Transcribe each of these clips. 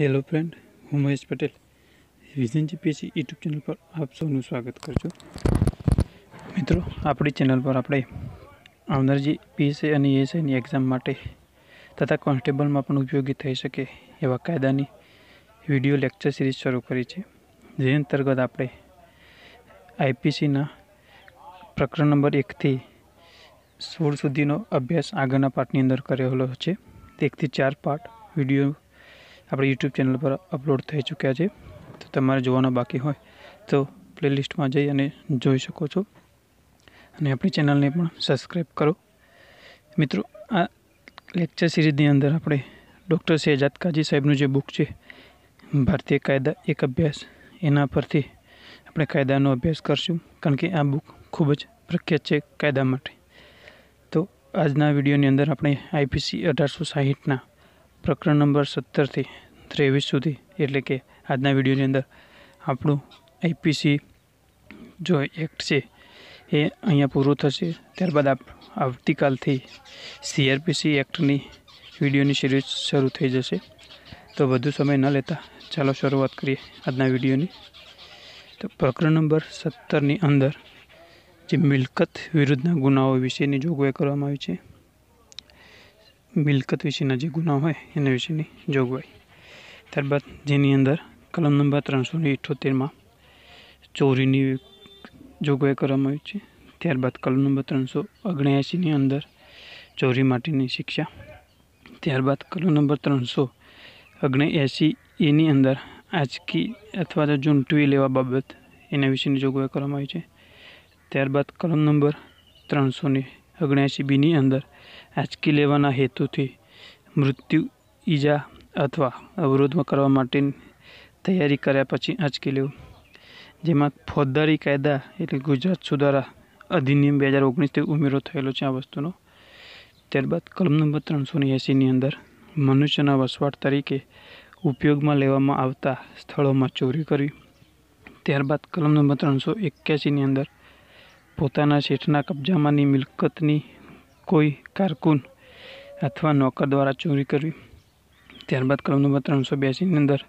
hello friend હું Mahesh Patel vision GPSC YouTube channel પર આપ સૌનું સ્વાગત કરજો મિત્રો આપણી ચેનલ પર આપણે આવનાર જે પીએસઆઈ અને એએસઆઈની એક્ઝામ માટે તથા કોન્સ્ટેબલમાં પણ ઉપયોગી થઈ શકે એવા કાયદાની વિડીયો લેક્ચર સિરીઝ શરૂ કરી છે જે અંતર્ગત આપણે આઈપીસીના પ્રકરણ નંબર એકથી સોળ સુધીનો અભ્યાસ આગળના પાઠની અંદર કરેલો છે એકથી ચાર પાઠ વિડીયો આપણી યુટ્યુબ ચેનલ પર અપલોડ થઈ ચૂક્યા છે તો તમારે જોવાના બાકી હોય તો પ્લેલિસ્ટમાં જઈ અને જોઈ શકો છો અને આપણી ચેનલને પણ સબસ્ક્રાઈબ કરો મિત્રો આ લેક્ચર સિરીઝની અંદર આપણે ડૉક્ટર શહેજાદ કાજી સાહેબનું જે બુક છે ભારતીય કાયદા એક અભ્યાસ એના પરથી આપણે કાયદાનો અભ્યાસ કરશું કારણ કે આ બુક ખૂબ જ પ્રખ્યાત છે કાયદા માટે તો આજના વિડીયોની અંદર આપણે આઈપીસી અઢારસો સાહીઠના પ્રકરણ નંબર સત્તરથી ત્રેવીસ સુધી એટલે કે આજના વિડીયોની અંદર આપણું આઈપીસી જો એક્ટ છે એ અહીંયા પૂરું થશે ત્યારબાદ આવતીકાલથી સીઆરપીસી એક્ટની વિડીયોની સિરીઝ શરૂ થઈ જશે તો વધુ સમય ન લેતા ચાલો શરૂઆત કરીએ આજના વિડીયોની તો પ્રકરણ નંબર સત્તરની અંદર જે મિલકત વિરુદ્ધના ગુનાઓ વિશેની જોગવાઈ કરવામાં આવી છે મિલકત વિશેના જે ગુના હોય એના વિશેની જોગવાઈ ત્યારબાદ જેની અંદર કલમ નંબર ત્રણસો ને ઇઠોતેરમાં ચોરીની જોગવાઈ કરવામાં આવી છે ત્યારબાદ કલમ નંબર ત્રણસો ઓગણ્યાસીની અંદર ચોરી માટેની શિક્ષા ત્યારબાદ કલમ નંબર ત્રણસો ઓગણએંસી એની અંદર આજકી અથવા તો ઝૂંટવી લેવા બાબત એના વિશેની જોગવાઈ કરવામાં આવી છે ત્યારબાદ કલમ નંબર ત્રણસો ને ઓગણ્યાસી બીની અંદર આંચકી લેવાના હેતુથી મૃત્યુ ઈજા અથવા અવરોધમાં કરવા માટેની તૈયારી કર્યા પછી આંચકી લેવું જેમાં ફોજદારી કાયદા એટલે ગુજરાત સુધારા અધિનિયમ બે હજાર ઓગણીસથી ઉમેરો થયેલો છે આ વસ્તુનો ત્યારબાદ કલમ નંબર ત્રણસો ને એંસીની અંદર મનુષ્યના વસવાટ તરીકે ઉપયોગમાં લેવામાં આવતા સ્થળોમાં ચોરી કરવી ત્યારબાદ કલમ નંબર ત્રણસો એક્યાસીની અંદર પોતાના શેઠના કબજામાંની મિલકતની કોઈ કારકુન અથવા નોકર દ્વારા ચોરી કરવી ત્યારબાદ કલમ નંબર ત્રણસો બ્યાસીની અંદર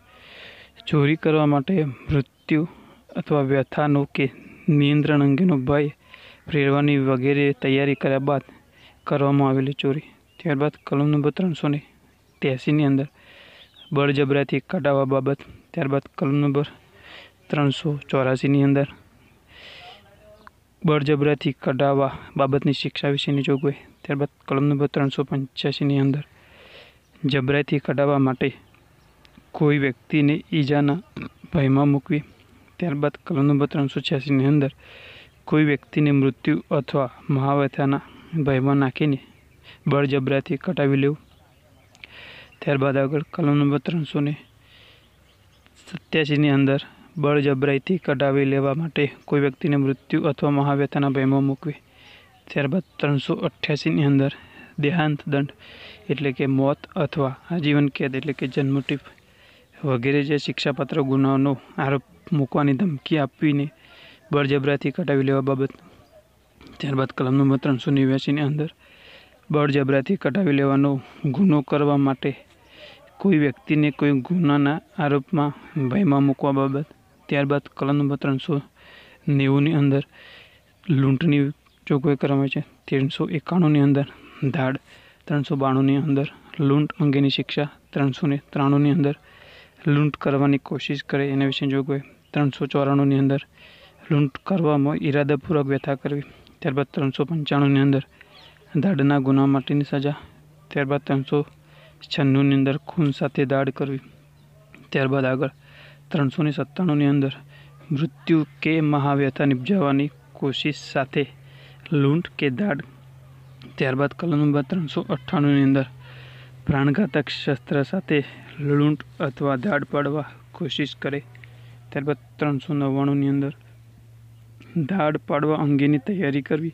ચોરી કરવા માટે મૃત્યુ અથવા વ્યથાનો કે નિયંત્રણ અંગેનો ભય પ્રેરવાની વગેરે તૈયારી કર્યા બાદ કરવામાં આવેલી ચોરી ત્યારબાદ કલમ નંબર ત્રણસો ને ત્યાસીની અંદર બળજબરાથી કઢાવવા બાબત ત્યારબાદ કલમ નંબર ત્રણસો ચોરાસીની અંદર બળજબરાથી કઢાવવા બાબતની શિક્ષા વિશેની જોગવાઈ ત્યારબાદ કલમ નંબર ત્રણસો પંચ્યાસીની અંદર જબરાઈથી કઢાવવા માટે કોઈ વ્યક્તિને ઈજાના ભયમાં મૂકવી ત્યારબાદ કલમ નંબર ત્રણસો છ્યાસીની અંદર કોઈ વ્યક્તિને મૃત્યુ અથવા મહાવ્યથાના ભયમાં નાખીને બળજબરાથી કટાવી લેવું ત્યારબાદ આગળ કલમ નંબર ત્રણસો ને સત્યાસીની અંદર બળજબરાઈથી કઢાવી લેવા માટે કોઈ વ્યક્તિને મૃત્યુ અથવા મહાવ્યથાના ભયમાં મૂકવી ત્યારબાદ ત્રણસો અઠ્યાસીની અંદર દેહાંત દંડ એટલે કે મોત અથવા આજીવન કેદ એટલે કે જન્મટીપ વગેરે જે શિક્ષાપાત્ર ગુનાઓનો આરોપ મૂકવાની ધમકી આપીને બળજબરાથી કટાવી લેવા બાબત ત્યારબાદ કલમ નંબર ત્રણસો નેવ્યાસીની અંદર બળજબરાથી કટાવી લેવાનો ગુનો કરવા માટે કોઈ વ્યક્તિને કોઈ ગુનાના આરોપમાં ભયમાં મૂકવા બાબત ત્યારબાદ કલમ નંબર ત્રણસો નેવુંની અંદર લૂંટની જોગવાઈ કરવામાં છે ત્રણસો એકાણુંની અંદર ધાડ ત્રણસો બાણુંની અંદર લૂંટ અંગેની શિક્ષા ત્રણસો ને ત્રાણુંની અંદર લૂંટ કરવાની કોશિશ કરે એના વિશે જોગવાઈ ત્રણસો ચોરાણુંની અંદર લૂંટ કરવામાં ઈરાદાપૂર્વક વ્યથા કરવી ત્યારબાદ ત્રણસો પંચાણુંની અંદર દાડના ગુના માટેની સજા ત્યારબાદ ત્રણસો છન્નુંની અંદર ખૂન સાથે દાડ કરવી ત્યારબાદ આગળ ત્રણસો ને સત્તાણુંની અંદર મૃત્યુ કે મહાવ્યથા નિપજાવવાની કોશિશ સાથે લૂંટ કે દાડ ત્યારબાદ કલમ નંબર ત્રણસો અઠ્ઠાણુંની અંદર પ્રાણઘાતક શસ્ત્ર સાથે લૂંટ અથવા દાડ પાડવા કોશિશ કરે ત્યારબાદ ત્રણસો નવ્વાણુંની અંદર દાડ પાડવા અંગેની તૈયારી કરવી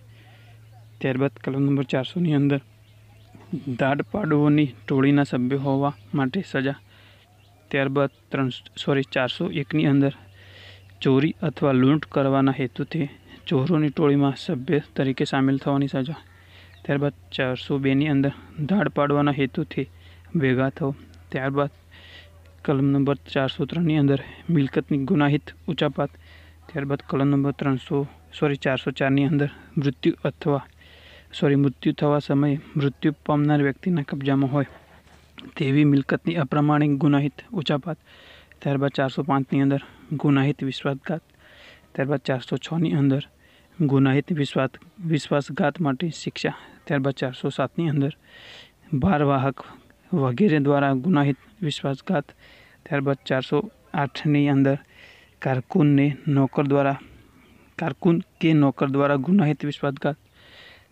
ત્યારબાદ કલમ નંબર ચારસોની અંદર દાડ પાડવોની ટોળીના સભ્ય હોવા માટે સજા ત્યારબાદ ત્રણ સોરી ચારસો એકની અંદર ચોરી અથવા લૂંટ કરવાના હેતુથી ચોરોની ટોળીમાં સભ્ય તરીકે સામેલ થવાની સજા ત્યારબાદ ચારસો બેની અંદર ધાડ પાડવાના હેતુથી ભેગા થવો ત્યારબાદ કલમ નંબર ચારસો ત્રણની અંદર મિલકતની ગુનાહિત ઉચાપાત ત્યારબાદ કલમ નંબર ત્રણસો સોરી ચારસો ચારની અંદર મૃત્યુ અથવા સોરી મૃત્યુ થવા સમયે મૃત્યુ પામનાર વ્યક્તિના કબજામાં હોય તેવી મિલકતની અપ્રમાણિક ગુનાહિત ઉચાપાત ત્યારબાદ ચારસો પાંચની અંદર ગુનાહિત વિશ્વાસઘાત ત્યારબાદ ચારસો છની અંદર गुनाहित विश्वास विश्वासघात माटे शिक्षा त्यार चार सौ सात अंदर भारवाहक वगैरह द्वारा गुनाहित विश्वासघात त्यार चार सौ आठनी अंदर कारकुन ने नौकर द्वारा कारकुन के नौकर द्वारा गुनाहित विश्वासघात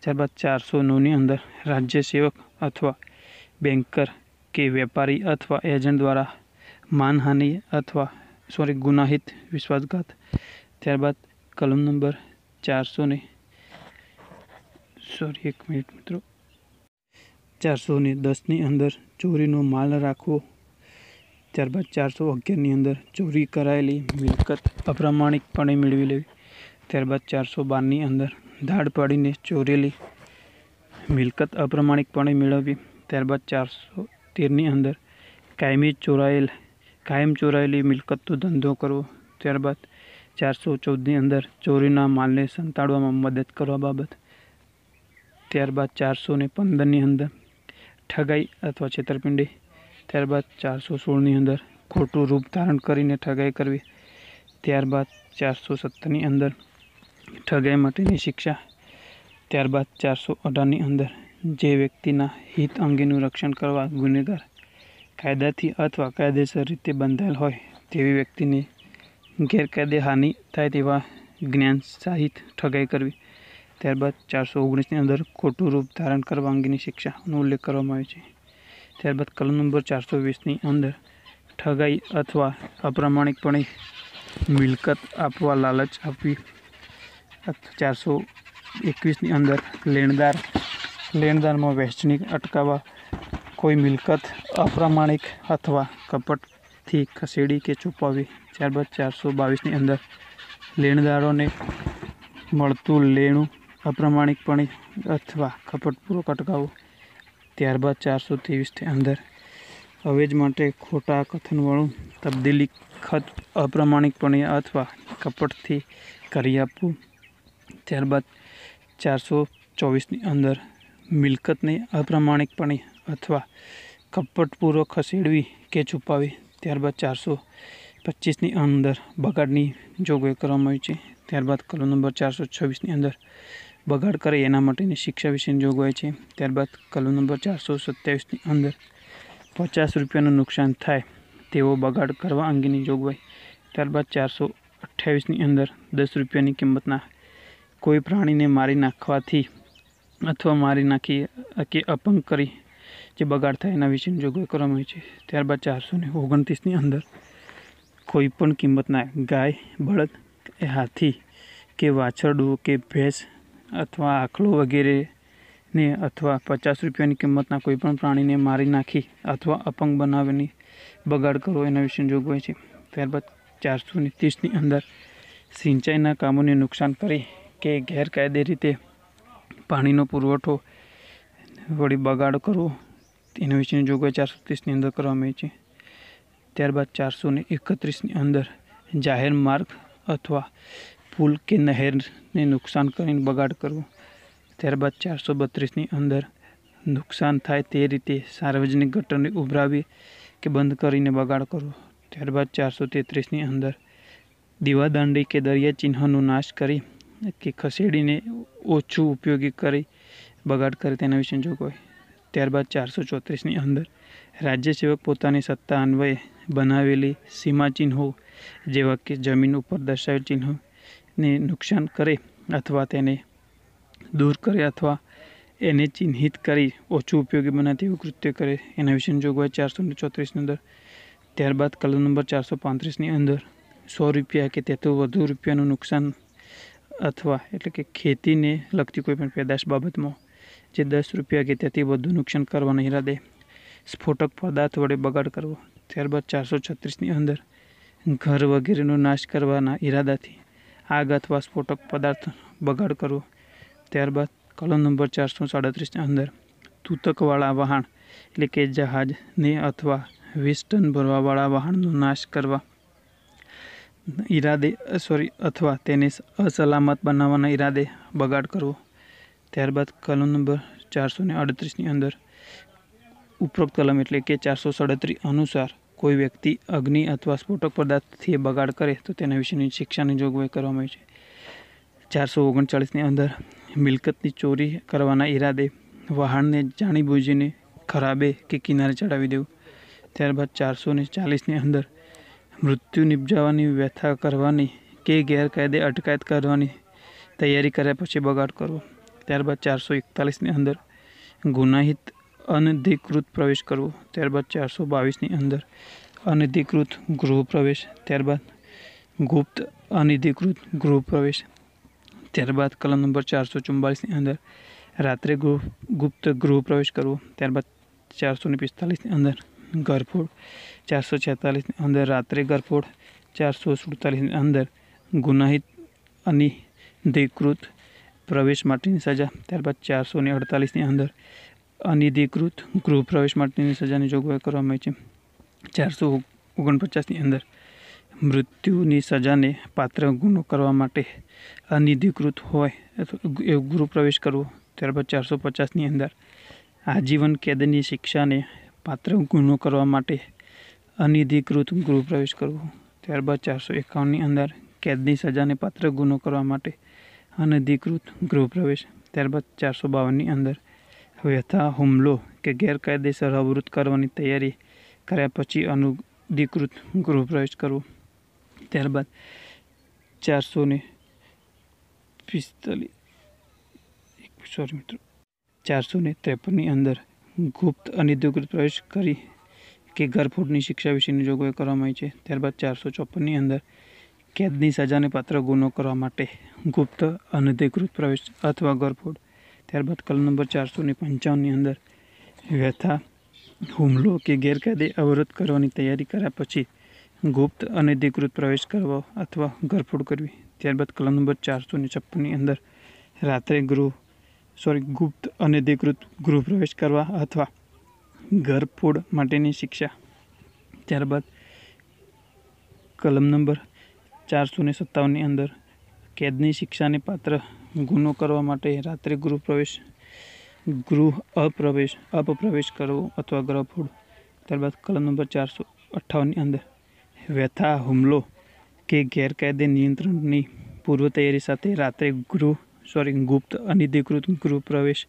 त्यार चार सौ नौ अंदर राज्य सेवक अथवा बैंकर के व्यापारी अथवा एजेंट द्वारा मानहानि अथवा सॉरी गुनाहित विश्वासघात त्यारबाद कलम नंबर ચારસો ને સોરી એક મિનિટ મિત્રો ચારસો ને દસની અંદર ચોરીનો માલ રાખવો ત્યારબાદ ચારસો અગિયારની અંદર ચોરી કરાયેલી મિલકત અપ્રામાણિકપણે મેળવી લેવી ત્યારબાદ ચારસો બારની અંદર ધાડ પાડીને ચોરેલી મિલકત અપ્રમાણિકપણે મેળવવી ત્યારબાદ ચારસો તેરની અંદર કાયમી ચોરાયેલ કાયમ ચોરાયેલી મિલકતનો ધંધો કરવો ત્યારબાદ ચારસો ચૌદની અંદર ચોરીના માલને સંતાડવામાં મદદ કરવા બાબત ત્યારબાદ ચારસો ને પંદરની અંદર ઠગાઈ અથવા છેતરપિંડી ત્યારબાદ ચારસો સોળની અંદર ખોટું રૂપ ધારણ કરીને ઠગાઈ કરવી ત્યારબાદ ચારસો સત્તરની અંદર ઠગાઈ માટેની શિક્ષા ત્યારબાદ ચારસો અઢારની અંદર જે વ્યક્તિના હિત અંગેનું રક્ષણ કરવા ગુનેગાર કાયદાથી અથવા કાયદેસર રીતે બંધાયેલ હોય તેવી વ્યક્તિની ગેરકાયદે હાનિ થાય તેવા જ્ઞાન સાહિત ઠગાઈ કરવી ત્યારબાદ ચારસો ઓગણીસની અંદર ખોટું રૂપ ધારણ કરવા અંગેની શિક્ષાનો ઉલ્લેખ કરવામાં આવ્યો છે ત્યારબાદ કલમ નંબર ચારસો વીસની અંદર ઠગાઈ અથવા અપ્રમાણિકપણે મિલકત આપવા લાલચ આપવી ચારસો એકવીસની અંદર લેણદાર લેણદારમાં વહેંચણી અટકાવવા કોઈ મિલકત અપ્રમાણિક અથવા કપટથી ખસેડી કે છુપાવી ત્યારબાદ ચારસો બાવીસની અંદર લેણદારોને મળતું લેણું અપ્રમાણિકપણે અથવા કપટપૂર્વક અટકાવવું ત્યારબાદ ચારસો ત્રેવીસની અંદર અવેજ માટે ખોટા કથનવાળું તબદીલી ખત અપ્રમાણિકપણે અથવા કપટથી કરી આપવું ત્યારબાદ ચારસો ચોવીસની અંદર મિલકતને અપ્રમાણિકપણે અથવા કપટપૂર્વક ખસેડવી કે છુપાવી ત્યારબાદ ચારસો પચીસની અંદર બગાડની જોગવાઈ કરવામાં આવી છે ત્યારબાદ કલમ નંબર ચારસો છવ્વીસની અંદર બગાડ કરે એના માટેની શિક્ષા વિશેની જોગવાઈ છે ત્યારબાદ કલમ નંબર ચારસો સત્યાવીસની અંદર પચાસ રૂપિયાનું નુકસાન થાય તેવો બગાડ કરવા અંગેની જોગવાઈ ત્યારબાદ ચારસો અઠ્યાવીસની અંદર દસ રૂપિયાની કિંમતના કોઈ પ્રાણીને મારી નાખવાથી અથવા મારી નાખી કે અપંગ કરી જે બગાડ થાય એના વિશેની જોગવાઈ કરવામાં આવી છે ત્યારબાદ ચારસો ને ઓગણત્રીસની અંદર કોઈપણ કિંમતના ગાય બળદ કે હાથી કે વાછરડું કે ભેંસ અથવા આખલો વગેરેને અથવા પચાસ રૂપિયાની કિંમતના કોઈપણ પ્રાણીને મારી નાખી અથવા અપંગ બનાવીને બગાડ કરવો એના વિશે જોગવાઈ છે ત્યારબાદ ચારસો ને ત્રીસની અંદર સિંચાઈના કામોને નુકસાન કરી કે ગેરકાયદે રીતે પાણીનો પુરવઠો વળી બગાડ કરવો એના વિશેની જોગવાઈ ચારસો ત્રીસની અંદર કરવામાં આવી છે ત્યારબાદ ચારસો ને એકત્રીસની અંદર જાહેર માર્ગ અથવા પુલ કે નહેરને નુકસાન કરીને બગાડ કરવો ત્યારબાદ ચારસો બત્રીસની અંદર નુકસાન થાય તે રીતે સાર્વજનિક ગટરને ઉભરાવી કે બંધ કરીને બગાડ કરવો ત્યારબાદ ચારસો તેત્રીસની અંદર દીવાદાંડી કે દરિયા ચિહ્નનો નાશ કરી કે ખસેડીને ઓછું ઉપયોગી કરી બગાડ કરે તેના વિશે જોગવાઈ ત્યારબાદ ચારસો ચોત્રીસની અંદર રાજ્ય સેવક પોતાની સત્તા અન્વયે બનાવેલી સીમાચિહ્નો જેવા કે જમીન ઉપર દર્શાવેલ ચિહ્નને નુકસાન કરે અથવા તેને દૂર કરે અથવા એને ચિહ્નિત કરી ઓછું ઉપયોગી બનાવતી એવું કૃત્ય કરે એના વિશેની જોગવાઈ ચારસો ને ચોત્રીસની અંદર ત્યારબાદ કલમ નંબર ચારસો પાંત્રીસની અંદર સો રૂપિયા કે તેથી વધુ રૂપિયાનું નુકસાન અથવા એટલે કે ખેતીને લગતી કોઈપણ પેદાશ બાબતમાં જે દસ રૂપિયા કે તેથી વધુ નુકસાન કરવાના ઈરાદે સ્ફોટક પદાર્થ વડે બગાડ કરવો ત્યારબાદ ચારસો છત્રીસની અંદર ઘર વગેરેનો નાશ કરવાના ઈરાદાથી આગ અથવા સ્ફોટક પદાર્થ બગાડ કરવો ત્યારબાદ કલમ નંબર ચારસો સાડત્રીસની અંદર તૂતકવાળા વહાણ એટલે કે જહાજને અથવા વીસ ટન ભરવાવાળા વાહણનો નાશ કરવા ઈરાદે સોરી અથવા તેને અસલામત બનાવવાના ઈરાદે બગાડ કરવો ત્યારબાદ કલમ નંબર ચારસો ને અડત્રીસની અંદર ઉપરોક્ત કલમ એટલે કે ચારસો સડત્રીસ અનુસાર કોઈ વ્યક્તિ અગ્નિ અથવા સ્ફોટક પદાર્થથી બગાડ કરે તો તેના વિશેની શિક્ષાની જોગવાઈ કરવામાં આવી છે ચારસો ઓગણચાળીસની અંદર મિલકતની ચોરી કરવાના ઈરાદે વહાણને જાણીબૂજીને ખરાબે કે કિનારે ચડાવી દેવું ત્યારબાદ ચારસો ને ચાલીસની અંદર મૃત્યુ નિપજાવવાની વ્યથા કરવાની કે ગેરકાયદે અટકાયત કરવાની તૈયારી કર્યા પછી બગાડ કરવો ત્યારબાદ ચારસો એકતાલીસની અંદર ગુનાહિત અનધિકૃત પ્રવેશ કરવો ત્યારબાદ ચારસો બાવીસની અંદર અનધિકૃત ગૃહ પ્રવેશ ત્યારબાદ ગુપ્ત અનધિકૃત ગૃહ પ્રવેશ ત્યારબાદ કલમ નંબર ચારસો ચુમ્બાલીસની અંદર રાત્રે ગૃહ ગુપ્ત ગૃહ પ્રવેશ કરવો ત્યારબાદ ચારસો ને પિસ્તાલીસની અંદર ગરફોડ ચારસો છેતાલીસની અંદર રાત્રે ગરફોડ ચારસો સુડતાલીસની અંદર ગુનાહિત અનિધિકૃત પ્રવેશ માટેની સજા ત્યારબાદ ચારસો ને અડતાલીસની અંદર અનધિકૃત ગૃહ પ્રવેશ માટેની સજાની જોગવાઈ કરવામાં આવી છે ચારસો ઓગણપચાસની અંદર મૃત્યુની સજાને પાત્ર ગુનો કરવા માટે અનધિકૃત હોય એવું ગૃહ પ્રવેશ કરવો ત્યારબાદ ચારસો પચાસની અંદર આજીવન કેદની શિક્ષાને પાત્ર ગુનો કરવા માટે અનધિકૃત ગૃહ પ્રવેશ કરવો ત્યારબાદ ચારસો એકાવનની અંદર કેદની સજાને પાત્ર ગુનો કરવા માટે અનધિકૃત ગૃહ પ્રવેશ ત્યારબાદ ચારસો બાવનની અંદર યથા હુમલો કે ગેરકાયદેસર અવરોધ કરવાની તૈયારી કર્યા પછી અનધિકૃત ગૃહપ્રવેશ કરવો ત્યારબાદ ચારસો ને પિસ્તાલીસ સોરી મિત્રો ચારસો ને ત્રેપનની અંદર ગુપ્ત અનધિકૃત પ્રવેશ કરી કે ગરફૂટની શિક્ષા વિશેની જોગવાઈ કરવામાં આવી છે ત્યારબાદ ચારસો ચોપનની અંદર કેદની સજાને પાત્ર ગુનો કરવા માટે ગુપ્ત અનધિકૃત પ્રવેશ અથવા ગરફૂટ ત્યારબાદ કલમ નંબર ચારસો ને પંચાવનની અંદર વ્યથા હુમલો કે ગેરકાયદે અવરોધ કરવાની તૈયારી કર્યા પછી ગુપ્ત અને અધિકૃત પ્રવેશ કરવો અથવા ઘરફોડ કરવી ત્યારબાદ કલમ નંબર ચારસો ને છપ્પનની અંદર રાત્રે ગૃહ સોરી ગુપ્ત અનધિકૃત ગૃહ પ્રવેશ કરવા અથવા ઘરફોડ માટેની શિક્ષા ત્યારબાદ કલમ નંબર ચારસો ને સત્તાવનની અંદર કેદની શિક્ષાને પાત્ર ગુનો કરવા માટે રાત્રે ગૃહ પ્રવેશ ગૃહ અપ્રવેશ અપપ્રવેશ કરવો અથવા ગ્રહફોડ ત્યારબાદ કલમ નંબર ચારસો અઠ્ઠાવનની અંદર વ્યથા હુમલો કે ગેરકાયદે નિયંત્રણની પૂર્વ તૈયારી સાથે રાત્રે ગૃહ સોરી ગુપ્ત અનધિકૃત ગૃહ પ્રવેશ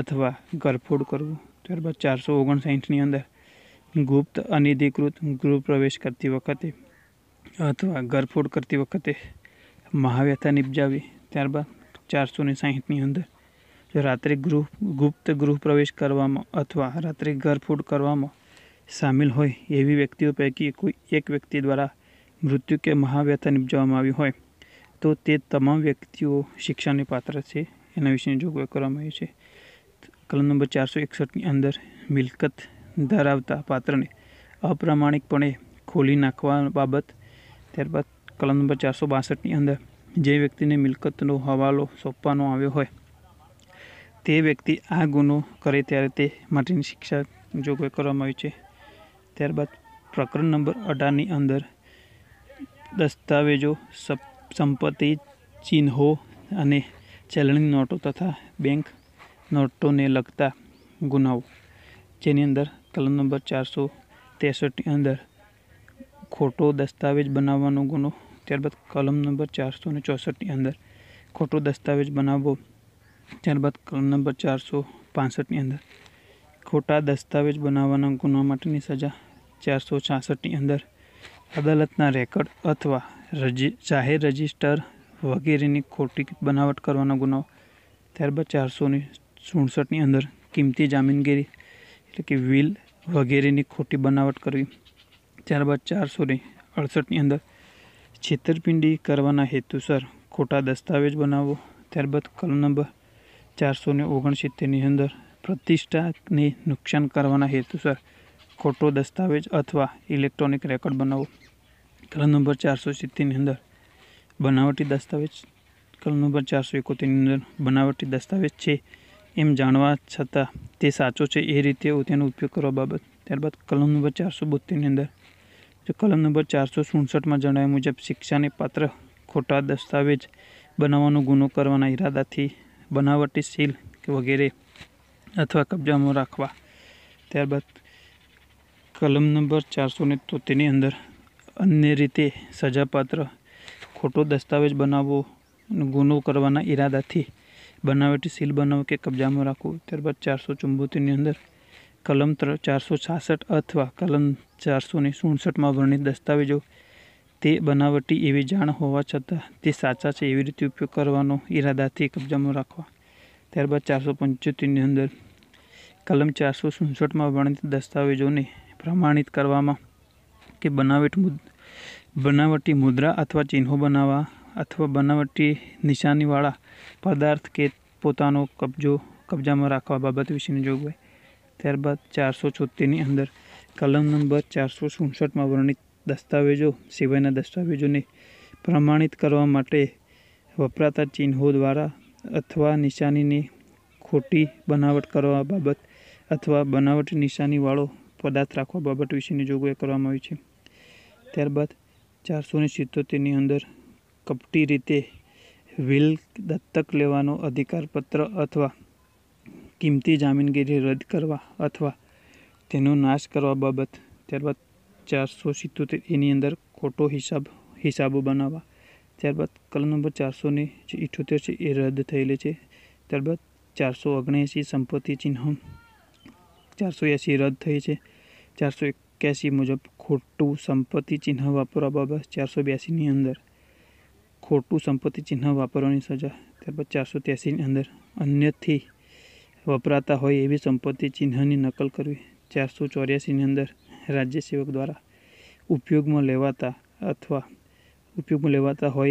અથવા ગરફોડ કરવો ત્યારબાદ ચારસો ઓગણસાઠની અંદર ગુપ્ત અનધિકૃત ગૃહ પ્રવેશ કરતી વખતે અથવા ગરફોડ કરતી વખતે મહાવ્યથા નિપજાવી ત્યારબાદ ચારસો ને સાહીઠની અંદર જો રાત્રે ગૃહ ગુપ્ત ગૃહ પ્રવેશ કરવામાં અથવા રાત્રે ઘરફોડ કરવામાં સામેલ હોય એવી વ્યક્તિઓ પૈકી કોઈ એક વ્યક્તિ દ્વારા મૃત્યુ કે મહાવ્યથા નિપજાવવામાં આવી હોય તો તે તમામ વ્યક્તિઓ શિક્ષાને પાત્ર છે એના વિશેની જોગવાઈ કરવામાં આવી છે કલમ નંબર ચારસો એકસઠની અંદર મિલકત ધરાવતા પાત્રને અપ્રામાણિકપણે ખોલી નાખવા બાબત ત્યારબાદ કલમ નંબર ચારસો બાસઠની અંદર જે વ્યક્તિને મિલકતનો હવાલો સોંપવાનો આવ્યો હોય તે વ્યક્તિ આ ગુનો કરે ત્યારે તે માટેની શિક્ષા જોગવાઈ કરવામાં આવી છે ત્યારબાદ પ્રકરણ નંબર અઢારની અંદર દસ્તાવેજો સંપત્તિ ચિહ્નો અને ચલણી નોટો તથા બેંક નોટોને લગતા ગુનાઓ જેની અંદર કલમ નંબર ચારસો ત્રેસઠની અંદર ખોટો દસ્તાવેજ બનાવવાનો ગુનો ત્યારબાદ કલમ નંબર ચારસો ને ચોસઠની અંદર ખોટો દસ્તાવેજ બનાવવો ત્યારબાદ કલમ નંબર ચારસો પાસઠની અંદર ખોટા દસ્તાવેજ બનાવવાના ગુના માટેની સજા ચારસો છાસઠની અંદર અદાલતના રેકર્ડ અથવા રજી જાહેર રજિસ્ટર વગેરેની ખોટી બનાવટ કરવાનો ગુનો ત્યારબાદ ચારસો ને સુડસઠની અંદર કિંમતી જામીનગીરી એટલે કે વિલ વગેરેની ખોટી બનાવટ કરવી ત્યારબાદ ચારસો ને અડસઠની અંદર છેતરપિંડી કરવાના હેતુસર ખોટા દસ્તાવેજ બનાવો ત્યારબાદ કલમ નંબર ચારસો ને ઓગણસિત્તેરની અંદર પ્રતિષ્ઠાને નુકસાન કરવાના હેતુસર ખોટો દસ્તાવેજ અથવા ઇલેક્ટ્રોનિક રેકોર્ડ બનાવો કલમ નંબર ચારસો સિત્તેરની અંદર બનાવટી દસ્તાવેજ કલમ નંબર ચારસો એકોતેરની અંદર બનાવટી દસ્તાવેજ છે એમ જાણવા છતાં તે સાચો છે એ રીતે તેનો ઉપયોગ કરવા બાબત ત્યારબાદ કલમ નંબર ચારસો બોતેરની અંદર તો કલમ નંબર ચારસો સુડસઠમાં જણાવ્યા મુજબ શિક્ષાને પાત્ર ખોટા દસ્તાવેજ બનાવવાનો ગુનો કરવાના ઈરાદાથી બનાવટી સીલ વગેરે અથવા કબજામાં રાખવા ત્યારબાદ કલમ નંબર ચારસો ને તોતેરની અંદર અન્ય રીતે સજાપાત્ર ખોટો દસ્તાવેજ બનાવવો ગુનો કરવાના ઈરાદાથી બનાવટી સીલ બનાવવું કે કબજામાં રાખવું ત્યારબાદ ચારસો ચુંબોતેરની અંદર કલમ કલમત્ર ચારસો છાસઠ અથવા કલમ ચારસો ને સુડસઠમાં વર્ણિત દસ્તાવેજો તે બનાવટી એવી જાણ હોવા છતાં તે સાચા છે એવી રીતે ઉપયોગ કરવાનો ઈરાદાથી કબજામાં રાખવા ત્યારબાદ ચારસો પંચોતેરની અંદર કલમ ચારસો સુડસઠમાં વર્ણિત દસ્તાવેજોને પ્રમાણિત કરવામાં કે બનાવટ બનાવટી મુદ્રા અથવા ચિહ્નો બનાવવા અથવા બનાવટી નિશાનીવાળા પદાર્થ કે પોતાનો કબજો કબજામાં રાખવા બાબત વિશેની જોગવાઈ ત્યારબાદ ચારસો છોતેરની અંદર કલમ નંબર ચારસો સુડસઠમાં વર્ણિત દસ્તાવેજો સિવાયના દસ્તાવેજોને પ્રમાણિત કરવા માટે વપરાતા ચિહ્નો દ્વારા અથવા નિશાનીની ખોટી બનાવટ કરવા બાબત અથવા બનાવટ નિશાનીવાળો પદાર્થ રાખવા બાબત વિશેની જોગવાઈ કરવામાં આવી છે ત્યારબાદ ચારસો ને સિત્તોતેરની અંદર કપટી રીતે વિલ દત્તક લેવાનો અધિકારપત્ર અથવા કિંમતી જામીનગીરી રદ કરવા અથવા તેનો નાશ કરવા બાબત ત્યારબાદ ચારસો સિત્તોતેર એની અંદર ખોટો હિસાબ હિસાબો બનાવવા ત્યારબાદ કલમ નંબર ચારસોની જે ઇઠોતેર છે એ રદ થયેલી છે ત્યારબાદ ચારસો ઓગણએંસી સંપત્તિ ચિહ્ન ચારસો એંસી રદ થઈ છે ચારસો એક્યાસી મુજબ ખોટું સંપત્તિ ચિહ્ન વાપરવા બાબત ચારસો બ્યાસીની અંદર ખોટું સંપત્તિ ચિહ્ન વાપરવાની સજા ત્યારબાદ ચારસો ત્યાસીની અંદર અન્યથી वपराता हो संपत्ति चिन्हनी नकल करी चार सौ चौरियासी अंदर राज्य सेवक द्वारा उपयोग में लेवाता अथवा उपयोग में लेवाता हो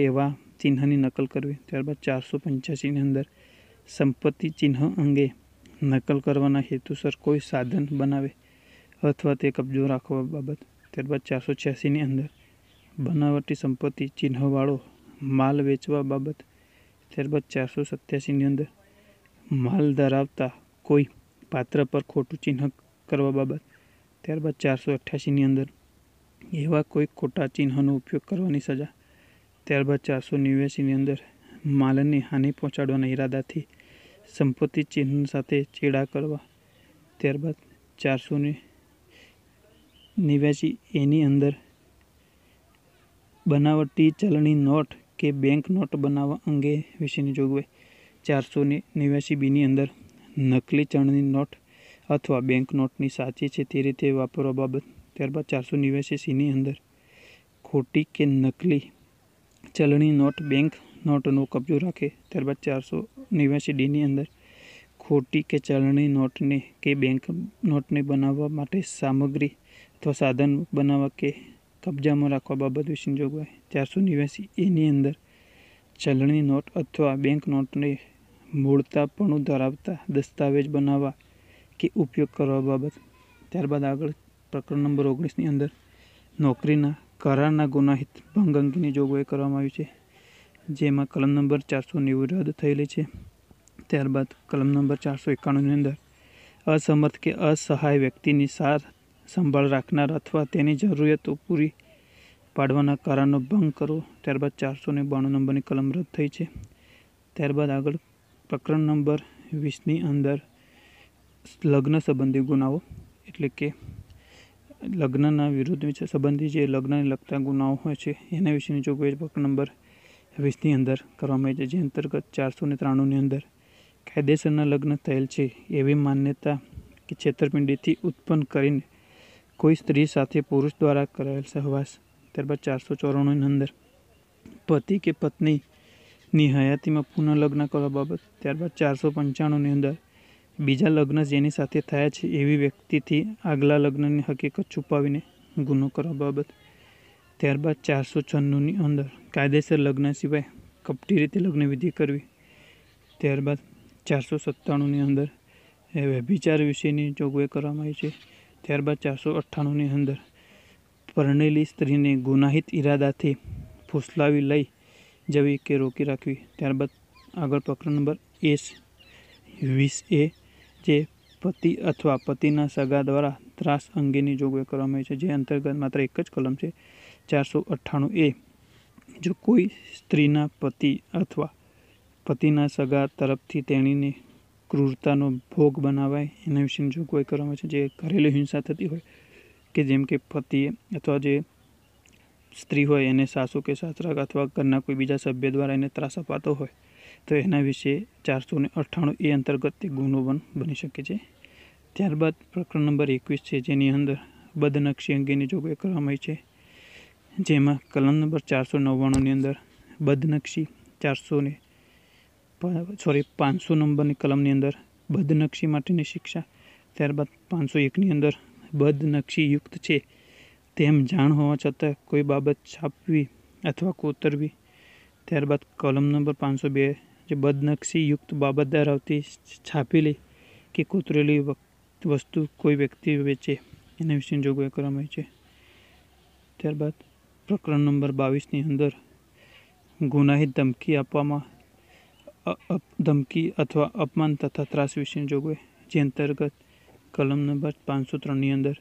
चिन्हनी नकल करी त्यारबाद चार सौ पंचासी अंदर संपत्ति चिन्ह अंगे नकल करने हेतुसर कोई साधन बनावे अथवा कब्जो राख बाबत त्यार चार सौ छियासी अंदर बनावटी संपत्ति चिन्हवाड़ो माल वेचवा बाबत त्यारबाद चार सौ सत्याशी अंदर માલ ધરાવતા કોઈ પાત્ર પર ખોટું ચિહ્ન કરવા બાબત ત્યારબાદ ચારસો અઠ્યાસીની અંદર એવા કોઈ ખોટા ચિહ્નનો ઉપયોગ કરવાની સજા ત્યારબાદ ચારસો નેવ્યાસીની અંદર માલને હાનિ પહોંચાડવાના ઈરાદાથી સંપત્તિ ચિહ્ન સાથે ચેડા કરવા ત્યારબાદ ચારસો ને નેવ્યાસી એની અંદર બનાવટી ચલણી નોટ કે બેંક નોટ બનાવવા અંગે વિશેની જોગવાઈ ચારસો ને નેવ્યાસી બીની અંદર નકલી ચલણની નોટ અથવા બેંક નોટની સાચી છે તે રીતે વાપરવા બાબત ત્યારબાદ ચારસો નેવ્યાસી સીની અંદર ખોટી કે નકલી ચલણી નોટ બેંક નોટનો કબજો રાખે ત્યારબાદ ચારસો નેવ્યાસી ડીની અંદર ખોટી કે ચલણી નોટને કે બેંક નોટને બનાવવા માટે સામગ્રી અથવા સાધન બનાવવા કે કબજામાં રાખવા બાબત વિશેની જોગવાઈ ચારસો નેવ્યાસી એની અંદર ચલણી નોટ અથવા બેંક નોટને મૂળતાપણું ધરાવતા દસ્તાવેજ બનાવવા કે ઉપયોગ કરવા બાબત ત્યારબાદ આગળ પ્રકરણ નંબર ઓગણીસની અંદર નોકરીના કરારના ગુનાહિત ભંગ અંગેની જોગવાઈ કરવામાં આવી છે જેમાં કલમ નંબર ચારસો નેવું રદ થયેલી છે ત્યારબાદ કલમ નંબર ચારસો એકાણુંની અંદર અસમર્થ કે અસહાય વ્યક્તિની સાર સંભાળ રાખનાર અથવા તેની જરૂરિયાતો પૂરી પાડવાના કરારનો ભંગ કરો ત્યારબાદ ચારસો ને બાણું નંબરની કલમ રદ થઈ છે ત્યારબાદ આગળ પ્રકરણ નંબર વીસની અંદર લગ્ન સંબંધી ગુનાઓ એટલે કે લગ્નના વિરુદ્ધ સંબંધી જે લગ્નને લગતા ગુનાઓ હોય છે એના વિશેની જોગવાઈ પ્રકરણ નંબર વીસની અંદર કરવામાં આવી છે જે અંતર્ગત ચારસો ને ત્રાણુંની અંદર કાયદેસરના લગ્ન થયેલ છે એવી માન્યતા કે છેતરપિંડીથી ઉત્પન્ન કરીને કોઈ સ્ત્રી સાથે પુરુષ દ્વારા કરાયેલ સહવાસ ત્યારબાદ ચારસો ચોરાણુંની અંદર પતિ કે પત્ની ની હયાતીમાં પુનઃ લગ્ન કરવા બાબત ત્યારબાદ ચારસો પંચાણુંની અંદર બીજા લગ્ન જેની સાથે થયા છે એવી વ્યક્તિથી આગલા લગ્નની હકીકત છુપાવીને ગુનો કરવા બાબત ત્યારબાદ ચારસો છન્નુંની અંદર કાયદેસર લગ્ન સિવાય કપટી રીતે લગ્નવિધિ કરવી ત્યારબાદ ચારસો સત્તાણુંની અંદર એ વ્યભિચાર વિશેની જોગવાઈ કરવામાં આવી છે ત્યારબાદ ચારસો અઠ્ઠાણુંની અંદર પરણેલી સ્ત્રીને ગુનાહિત ઈરાદાથી ફૂસલાવી લઈ જવી કે રોકી રાખવી ત્યારબાદ આગળ પ્રકરણ નંબર એસ વીસ એ જે પતિ અથવા પતિના સગા દ્વારા ત્રાસ અંગેની જોગવાઈ કરવામાં આવી છે જે અંતર્ગત માત્ર એક જ કલમ છે ચારસો અઠ્ઠાણું એ જો કોઈ સ્ત્રીના પતિ અથવા પતિના સગા તરફથી તેણીને ક્રૂરતાનો ભોગ બનાવાય એના વિશેની જોગવાઈ કરવામાં આવે છે જે ઘરેલું હિંસા થતી હોય કે જેમ કે પતિએ અથવા જે સ્ત્રી હોય એને સાસુ કે સાસરા અથવા ઘરના કોઈ બીજા સભ્ય દ્વારા એને ત્રાસ અપાતો હોય તો એના વિશે ચારસો ને અઠ્ઠાણું એ અંતર્ગત તે ગુનો પણ બની શકે છે ત્યારબાદ પ્રકરણ નંબર એકવીસ છે જેની અંદર બદનક્ષી અંગેની જોગવાઈ કરવામાં આવી છે જેમાં કલમ નંબર ચારસો નવ્વાણુંની અંદર બદનક્ષી ચારસો ને સોરી પાંચસો નંબરની કલમની અંદર બદનક્ષી માટેની શિક્ષા ત્યારબાદ પાંચસો એકની અંદર બદનક્ષીયુક્ત છે તેમ જાણ હોવા છતાં કોઈ બાબત છાપવી અથવા કોતરવી ત્યારબાદ કલમ નંબર પાંચસો બે જે બદનક્ષી યુક્ત બાબત ધરાવતી છાપેલી કે કોતરેલી વસ્તુ કોઈ વ્યક્તિ વેચે એના વિશે જોગવાઈ કરવામાં આવી છે ત્યારબાદ પ્રકરણ નંબર બાવીસની અંદર ગુનાહિત ધમકી આપવામાં ધમકી અથવા અપમાન તથા ત્રાસ વિશેની જોગવાઈ જે અંતર્ગત કલમ નંબર પાંચસો ત્રણની અંદર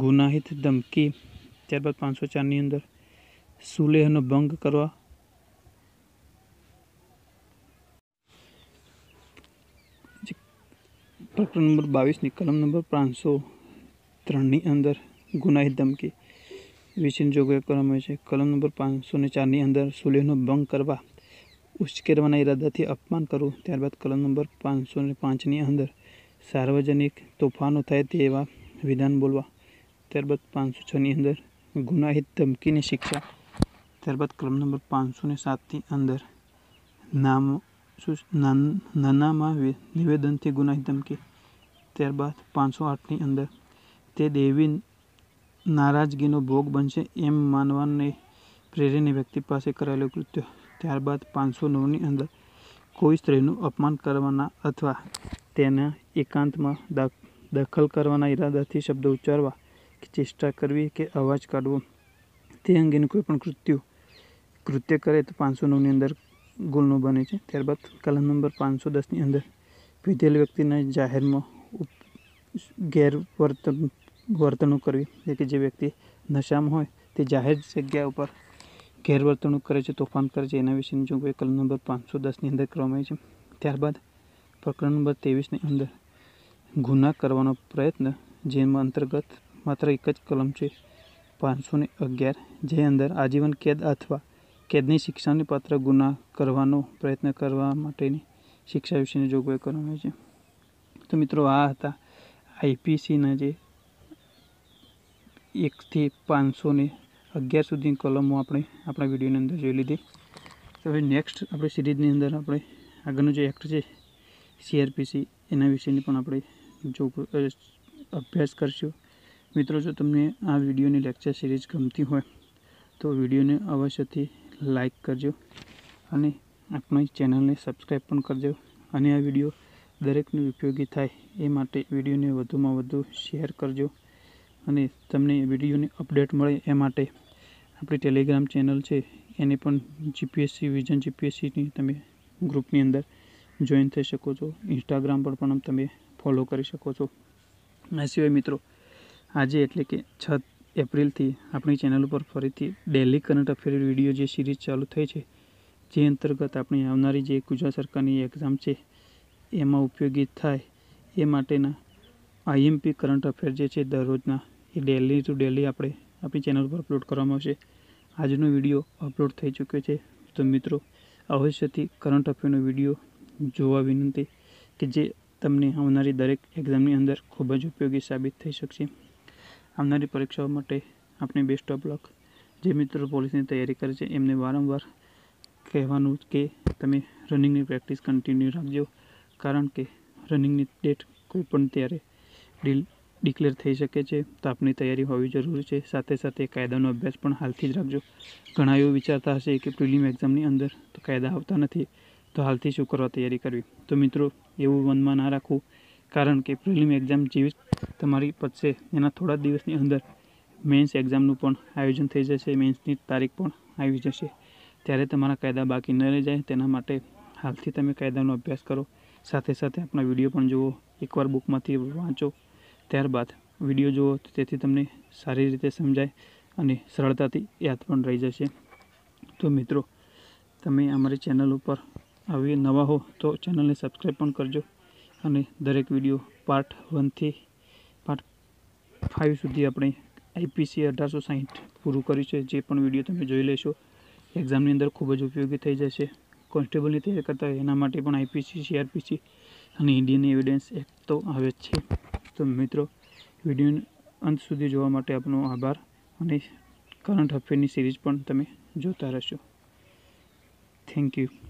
ગુનાહિત ધમકી ત્યારબાદ પાંચસો ચારની અંદર સુલેહનો ભંગ કરવા પ્રકરણ નંબર બાવીસની કલમ નંબર પાંચસો ત્રણની અંદર ગુનાહિત ધમકી વિચિન જોગવાઈ કરવામાં આવે છે કલમ નંબર પાંચસો ને ચારની અંદર સુલેહનો ભંગ કરવા ઉશ્કેરવાના ઈરાદાથી અપમાન કરવું ત્યારબાદ કલમ નંબર પાંચસો ને પાંચની અંદર સાર્વજનિક તોફાનો થાય તેવા વિધાન બોલવા ત્યારબાદ પાંચસો છની અંદર ગુનાહિત ધમકીની શિક્ષા ત્યારબાદ ક્રમ નંબર પાંચસો ને સાતની અંદર નામ નાનામાં નિવેદનથી ગુનાહિત ધમકી ત્યારબાદ પાંચસો આઠની અંદર તે દેવી નારાજગીનો ભોગ બનશે એમ માનવાને પ્રેરીને વ્યક્તિ પાસે કરાયેલું કૃત્ય ત્યારબાદ પાંચસો નવની અંદર કોઈ સ્ત્રીનું અપમાન કરવાના અથવા તેના એકાંતમાં દખલ કરવાના ઈરાદાથી શબ્દ ઉચ્ચારવા ચેષ્ટા કરવી કે અવાજ કાઢવો તે અંગેનું કોઈપણ કૃત્યુ કૃત્ય કરે તો પાંચસો નવની અંદર ગુનો બને છે ત્યારબાદ કલમ નંબર પાંચસો દસની અંદર પીધેલ વ્યક્તિના જાહેરમાં ગેરવર્તન વર્તણૂક કરવી એટલે કે જે વ્યક્તિ નશામાં હોય તે જાહેર જગ્યા ઉપર ગેરવર્તણૂક કરે છે તોફાન કરે છે એના વિશેની જોગવાઈ કલમ નંબર પાંચસો દસની અંદર કરવામાં આવી છે ત્યારબાદ પ્રકરણ નંબર ત્રેવીસની અંદર ગુના કરવાનો પ્રયત્ન જેમાં અંતર્ગત માત્ર એક જ કલમ છે પાંચસો ને અગિયાર જે અંદર આજીવન કેદ અથવા કેદની શિક્ષાને પાત્ર ગુના કરવાનો પ્રયત્ન કરવા માટેની શિક્ષા વિશેની જોગવાઈ કરવામાં આવી છે તો મિત્રો આ હતા આઈપીસીના જે એકથી પાંચસો ને અગિયાર સુધીની કલમો આપણે આપણા વિડીયોની અંદર જોઈ લીધી તો હવે નેક્સ્ટ આપણે સિરીઝની અંદર આપણે આગળનો જે એક્ટ છે સીઆરપીસી એના વિશેની પણ આપણે જો અભ્યાસ કરશું મિત્રો જો તમને આ વિડીયોની લેક્ચર સિરીઝ ગમતી હોય તો વિડીયોને અવશ્યથી લાઈક કરજો અને આપણી ચેનલને સબસ્ક્રાઈબ પણ કરજો અને આ વિડીયો દરેકને ઉપયોગી થાય એ માટે વિડીયોને વધુમાં વધુ શેર કરજો અને તમને વિડીયોની અપડેટ મળે એ માટે આપણી ટેલિગ્રામ ચેનલ છે એને પણ જીપીએસસી વિઝન જીપીએસસીની તમે ગ્રુપની અંદર જોઈન થઈ શકો છો ઇન્સ્ટાગ્રામ પર પણ તમે ફોલો કરી શકો છો આ સિવાય મિત્રો આજે એટલે કે છ એપ્રિલથી આપણી ચેનલ ઉપર ફરીથી ડેલી કરંટ અફેર વિડીયો જે સિરીઝ ચાલુ થઈ છે જે અંતર્ગત આપણી આવનારી જે ગુજરાત સરકારની એક્ઝામ છે એમાં ઉપયોગી થાય એ માટેના આઈએમપી કરંટ અફેર જે છે દરરોજના એ ડેલી ટુ ડેલી આપણે આપણી ચેનલ પર અપલોડ કરવામાં આવશે આજનો વિડીયો અપલોડ થઈ ચૂક્યો છે તો મિત્રો અવશ્યથી કરંટ અફેરનો વિડીયો જોવા વિનંતી કે જે તમને આવનારી દરેક એક્ઝામની અંદર ખૂબ જ ઉપયોગી સાબિત થઈ શકશે આવનારી પરીક્ષાઓ માટે આપણે બેસ્ટ ઓફ લક જે મિત્રો પોલીસની તૈયારી કરે છે એમને વારંવાર કહેવાનું કે તમે રનિંગની પ્રેક્ટિસ કન્ટિન્યુ રાખજો કારણ કે રનિંગની ડેટ કોઈપણ ત્યારે ડીલ ડિક્લેર થઈ શકે છે તો આપની તૈયારી હોવી જરૂરી છે સાથે સાથે કાયદાનો અભ્યાસ પણ હાલથી જ રાખજો ઘણા એવું વિચારતા હશે કે પ્રિલિમ એક્ઝામની અંદર તો કાયદા આવતા નથી તો હાલથી શું કરવા તૈયારી કરવી તો મિત્રો એવું મનમાં ના રાખવું કારણ કે પ્રિલિમ એક્ઝામ જેવી જ તમારી પતશે એના થોડા દિવસની અંદર મેન્સ એક્ઝામનું પણ આયોજન થઈ જશે મેન્સની તારીખ પણ આવી જશે ત્યારે તમારા કાયદા બાકી ન રહી જાય તેના માટે હાલથી તમે કાયદાનો અભ્યાસ કરો સાથે સાથે આપણા વિડીયો પણ જુઓ એકવાર બુકમાંથી વાંચો ત્યારબાદ વિડીયો જુઓ તેથી તમને સારી રીતે સમજાય અને સરળતાથી યાદ પણ રહી જશે તો મિત્રો તમે અમારી ચેનલ ઉપર આવી નવા હો તો ચેનલને સબસ્ક્રાઈબ પણ કરજો અને દરેક વિડીયો પાર્ટ વનથી ફાઇવ સુધી આપણે આઈપીસી અઢારસો સાહીઠ પૂરું કર્યું છે જે પણ વિડીયો તમે જોઈ લેશો એક્ઝામની અંદર ખૂબ જ ઉપયોગી થઈ જશે કોન્સ્ટેબલની તૈયારી કરતા હોય એના માટે પણ આઈપીસી સીઆરપીસી અને ઇન્ડિયન એવિડન્સ એક તો આવે જ છે તો મિત્રો વિડીયોને અંત સુધી જોવા માટે આપનો આભાર અને કરંટ અફેરની સિરીઝ પણ તમે જોતા રહેશો થેન્ક યુ